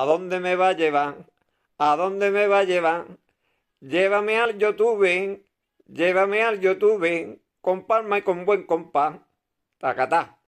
¿A dónde me va a llevar? ¿A dónde me va a llevar? Llévame al YouTube, llévame al YouTube, con palma y con buen compás. Tacatá.